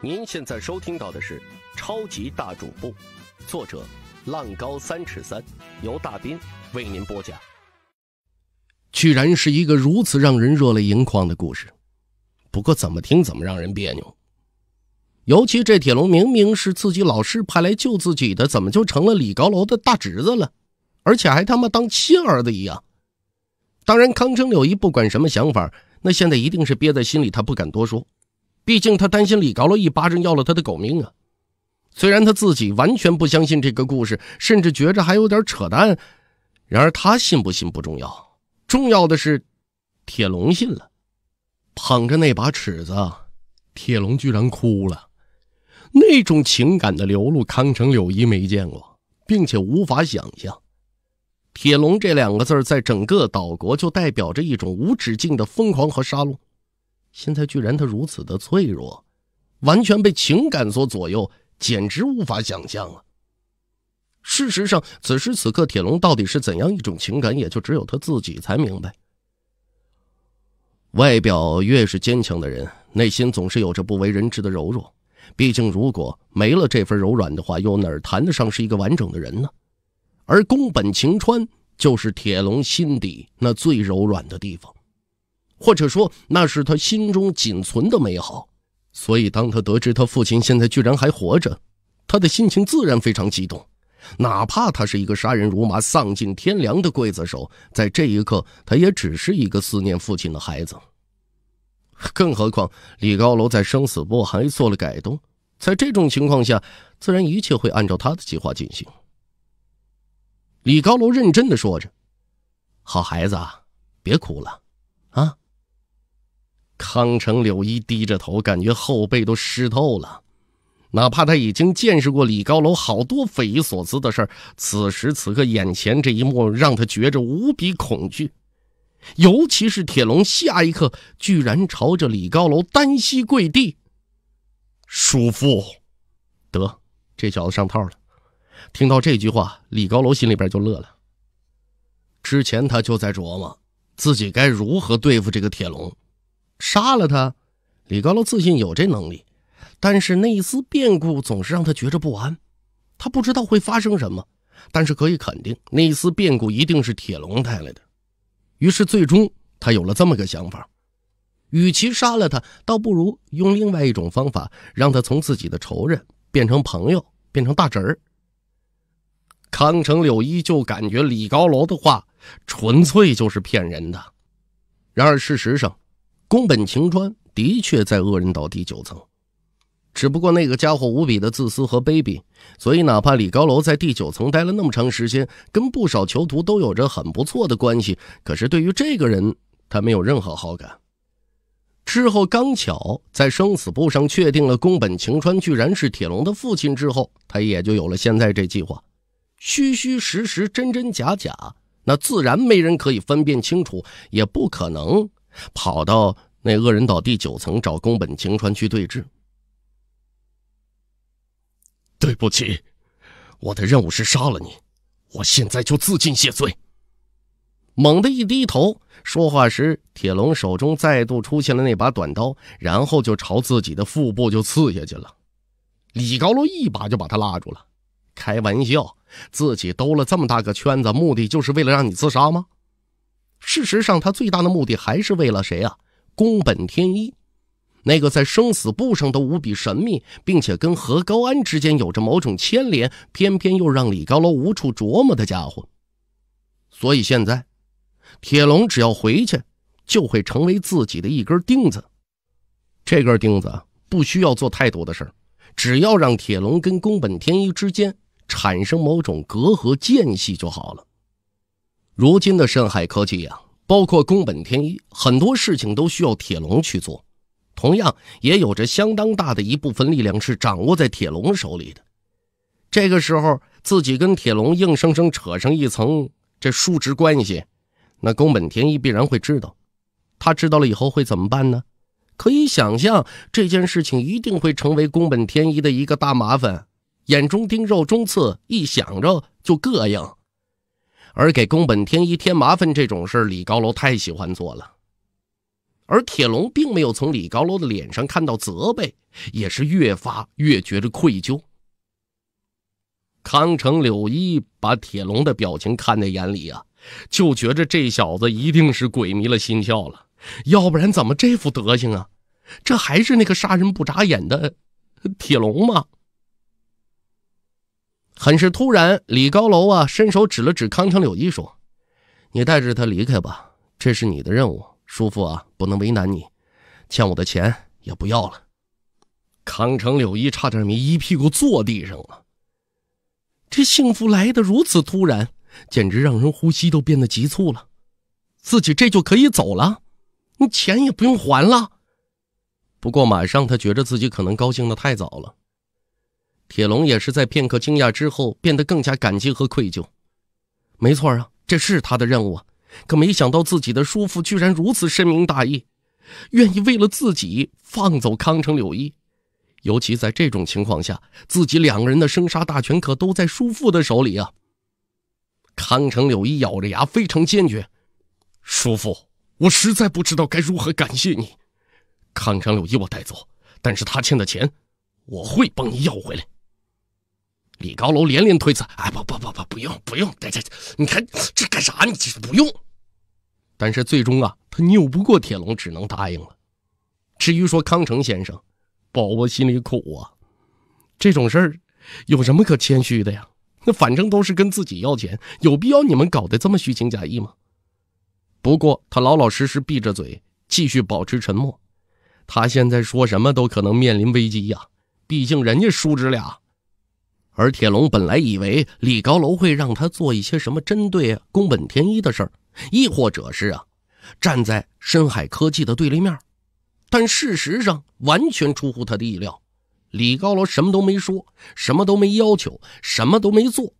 您现在收听到的是《超级大主播》，作者浪高三尺三，由大斌为您播讲。居然是一个如此让人热泪盈眶的故事，不过怎么听怎么让人别扭。尤其这铁龙明明是自己老师派来救自己的，怎么就成了李高楼的大侄子了？而且还他妈当亲儿子一样！当然，康成柳一不管什么想法，那现在一定是憋在心里，他不敢多说。毕竟他担心李高乐一巴掌要了他的狗命啊！虽然他自己完全不相信这个故事，甚至觉着还有点扯淡，然而他信不信不重要，重要的是铁龙信了。捧着那把尺子，铁龙居然哭了，那种情感的流露，康城柳依没见过，并且无法想象。铁龙这两个字在整个岛国就代表着一种无止境的疯狂和杀戮。现在居然他如此的脆弱，完全被情感所左右，简直无法想象啊！事实上，此时此刻铁龙到底是怎样一种情感，也就只有他自己才明白。外表越是坚强的人，内心总是有着不为人知的柔弱。毕竟，如果没了这份柔软的话，又哪谈得上是一个完整的人呢？而宫本晴川，就是铁龙心底那最柔软的地方。或者说，那是他心中仅存的美好。所以，当他得知他父亲现在居然还活着，他的心情自然非常激动。哪怕他是一个杀人如麻、丧尽天良的刽子手，在这一刻，他也只是一个思念父亲的孩子。更何况，李高楼在生死簿还做了改动，在这种情况下，自然一切会按照他的计划进行。李高楼认真的说着：“好孩子，别哭了，啊。”康城柳一低着头，感觉后背都湿透了。哪怕他已经见识过李高楼好多匪夷所思的事儿，此时此刻眼前这一幕让他觉着无比恐惧。尤其是铁龙，下一刻居然朝着李高楼单膝跪地：“叔父，得，这小子上套了。”听到这句话，李高楼心里边就乐了。之前他就在琢磨自己该如何对付这个铁龙。杀了他，李高楼自信有这能力，但是那一丝变故总是让他觉着不安。他不知道会发生什么，但是可以肯定，那一丝变故一定是铁龙带来的。于是，最终他有了这么个想法：，与其杀了他，倒不如用另外一种方法，让他从自己的仇人变成朋友，变成大侄儿。康成柳依旧感觉李高楼的话纯粹就是骗人的，然而事实上。宫本晴川的确在恶人岛第九层，只不过那个家伙无比的自私和卑鄙，所以哪怕李高楼在第九层待了那么长时间，跟不少囚徒都有着很不错的关系，可是对于这个人，他没有任何好感。之后，刚巧在生死簿上确定了宫本晴川居然是铁龙的父亲之后，他也就有了现在这计划。虚虚实实，真真假假，那自然没人可以分辨清楚，也不可能。跑到那恶人岛第九层找宫本晴川去对峙。对不起，我的任务是杀了你，我现在就自尽谢罪。猛地一低头，说话时，铁龙手中再度出现了那把短刀，然后就朝自己的腹部就刺下去了。李高楼一把就把他拉住了。开玩笑，自己兜了这么大个圈子，目的就是为了让你自杀吗？事实上，他最大的目的还是为了谁啊？宫本天一，那个在生死簿上都无比神秘，并且跟何高安之间有着某种牵连，偏偏又让李高楼无处琢磨的家伙。所以现在，铁龙只要回去，就会成为自己的一根钉子。这根钉子不需要做太多的事只要让铁龙跟宫本天一之间产生某种隔阂间隙就好了。如今的深海科技呀，包括宫本天一，很多事情都需要铁龙去做，同样也有着相当大的一部分力量是掌握在铁龙手里的。这个时候，自己跟铁龙硬生生扯上一层这叔侄关系，那宫本天一必然会知道。他知道了以后会怎么办呢？可以想象，这件事情一定会成为宫本天一的一个大麻烦，眼中钉，肉中刺，一想着就膈应。而给宫本天一添麻烦这种事李高楼太喜欢做了。而铁龙并没有从李高楼的脸上看到责备，也是越发越觉着愧疚。康城柳一把铁龙的表情看在眼里啊，就觉着这小子一定是鬼迷了心窍了，要不然怎么这副德行啊？这还是那个杀人不眨眼的铁龙吗？很是突然，李高楼啊，伸手指了指康成柳一说：“你带着他离开吧，这是你的任务。叔父啊，不能为难你，欠我的钱也不要了。”康成柳一差点没一屁股坐地上了。这幸福来的如此突然，简直让人呼吸都变得急促了。自己这就可以走了，那钱也不用还了。不过马上他觉得自己可能高兴的太早了。铁龙也是在片刻惊讶之后，变得更加感激和愧疚。没错啊，这是他的任务啊。可没想到自己的叔父居然如此深明大义，愿意为了自己放走康城柳一。尤其在这种情况下，自己两个人的生杀大权可都在叔父的手里啊。康城柳一咬着牙，非常坚决：“叔父，我实在不知道该如何感谢你。康城柳一我带走，但是他欠的钱，我会帮你要回来。”李高楼连连推辞：“哎，不不不不，不用不用，这这，你看这干啥你这是不用。”但是最终啊，他拗不过铁龙，只能答应了。至于说康成先生，宝宝心里苦啊，这种事儿有什么可谦虚的呀？那反正都是跟自己要钱，有必要你们搞得这么虚情假意吗？不过他老老实实闭着嘴，继续保持沉默。他现在说什么都可能面临危机呀，毕竟人家叔侄俩。而铁龙本来以为李高楼会让他做一些什么针对宫本天一的事儿，亦或者是啊，站在深海科技的对立面，但事实上完全出乎他的意料，李高楼什么都没说，什么都没要求，什么都没做，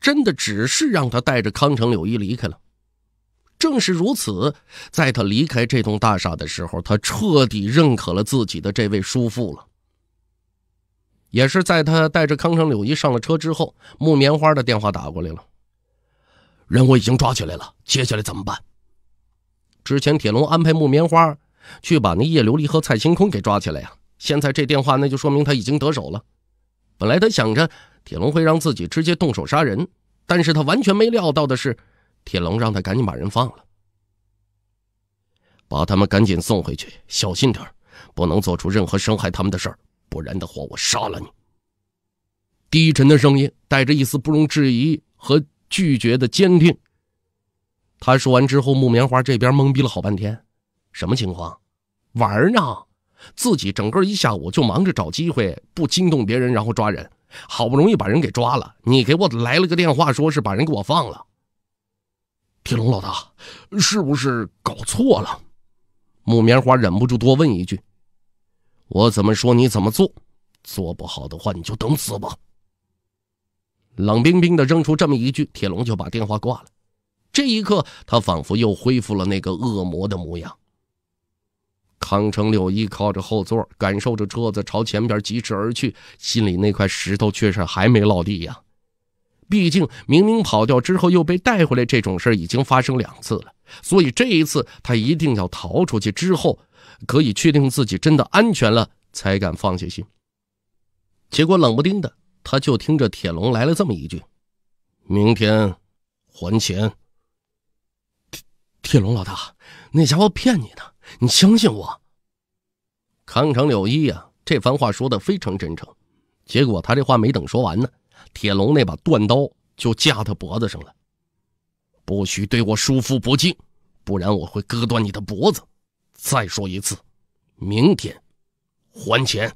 真的只是让他带着康城柳一离开了。正是如此，在他离开这栋大厦的时候，他彻底认可了自己的这位叔父了。也是在他带着康成柳一上了车之后，木棉花的电话打过来了。人我已经抓起来了，接下来怎么办？之前铁龙安排木棉花去把那叶琉璃和蔡星空给抓起来呀。现在这电话那就说明他已经得手了。本来他想着铁龙会让自己直接动手杀人，但是他完全没料到的是，铁龙让他赶紧把人放了，把他们赶紧送回去，小心点不能做出任何伤害他们的事儿。不然的话，我杀了你。低沉的声音带着一丝不容置疑和拒绝的坚定。他说完之后，木棉花这边懵逼了好半天，什么情况？玩呢？自己整个一下午就忙着找机会不惊动别人，然后抓人，好不容易把人给抓了，你给我来了个电话，说是把人给我放了。铁龙老大，是不是搞错了？木棉花忍不住多问一句。我怎么说你怎么做，做不好的话你就等死吧。冷冰冰的扔出这么一句，铁龙就把电话挂了。这一刻，他仿佛又恢复了那个恶魔的模样。康成柳依靠着后座，感受着车子朝前边疾驰而去，心里那块石头确实还没落地呀。毕竟，明明跑掉之后又被带回来这种事已经发生两次了，所以这一次他一定要逃出去之后，可以确定自己真的安全了才敢放下心。结果冷不丁的，他就听着铁龙来了这么一句：“明天还钱。”铁铁龙老大，那家伙骗你的，你相信我。康城柳一呀，这番话说的非常真诚，结果他这话没等说完呢。铁笼那把断刀就架他脖子上了，不许对我叔父不敬，不然我会割断你的脖子。再说一次，明天还钱。